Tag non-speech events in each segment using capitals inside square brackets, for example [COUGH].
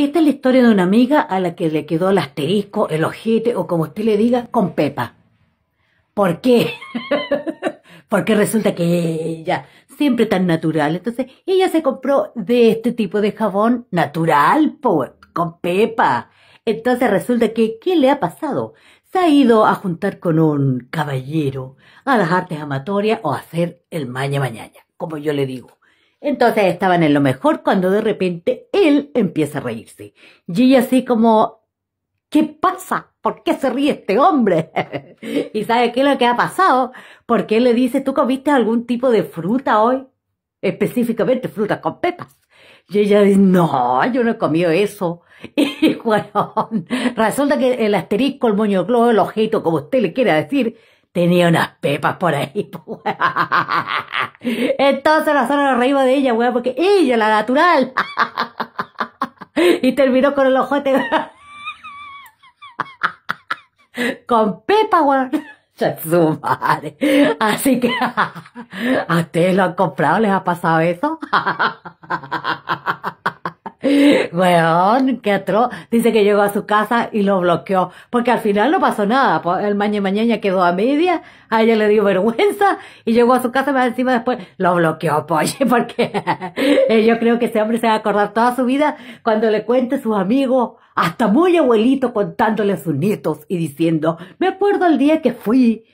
Esta es la historia de una amiga a la que le quedó el asterisco, el ojete o como usted le diga, con Pepa. ¿Por qué? [LAUGHS] Porque resulta que ella, siempre tan natural, entonces ella se compró de este tipo de jabón natural, con Pepa. Entonces resulta que, ¿qué le ha pasado? Se ha ido a juntar con un caballero a las artes amatorias o a hacer el maña mañana, como yo le digo. Entonces estaban en lo mejor cuando de repente él empieza a reírse. Y ella así como, ¿qué pasa? ¿Por qué se ríe este hombre? [LAUGHS] ¿Y sabe qué es lo que ha pasado? Porque él le dice, ¿tú comiste algún tipo de fruta hoy? Específicamente frutas con pepas. Y ella dice, no, yo no he comido eso. [LAUGHS] Y bueno, [LAUGHS] resulta que el asterisco, el moño globo, el ojito, como usted le quiera decir, tenía unas pepas por ahí. [LAUGHS] Pues, Entonces nosotros nos reímos de ella, weón, porque ella, la natural. [LAUGHS] y terminó con el ojote. [LAUGHS] con pepa, weón. Su madre. Así que, ¿a ustedes lo han comprado? ¿Les ha pasado eso? Bueno, qué atroz. Dice que llegó a su casa y lo bloqueó. Porque al final no pasó nada. El mañana y mañana quedó a media. A ella le dio [LAUGHS] vergüenza. Y llegó a su casa más encima después. Lo bloqueó, poche. [LAUGHS] Porque [LAUGHS] yo creo que ese hombre se va a acordar toda su vida cuando le cuente a sus amigos. Hasta muy abuelito contándole a sus nietos y diciendo, me acuerdo el día que fui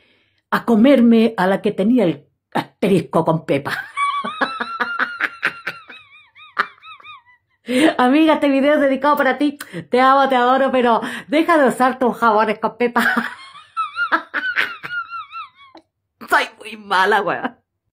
a comerme a la que tenía el asterisco con Pepa. [LAUGHS] Amiga, este video es dedicado para ti. Te amo, te adoro, pero deja de usar tus jabón, escopeta. [LAUGHS] Soy muy mala, weón.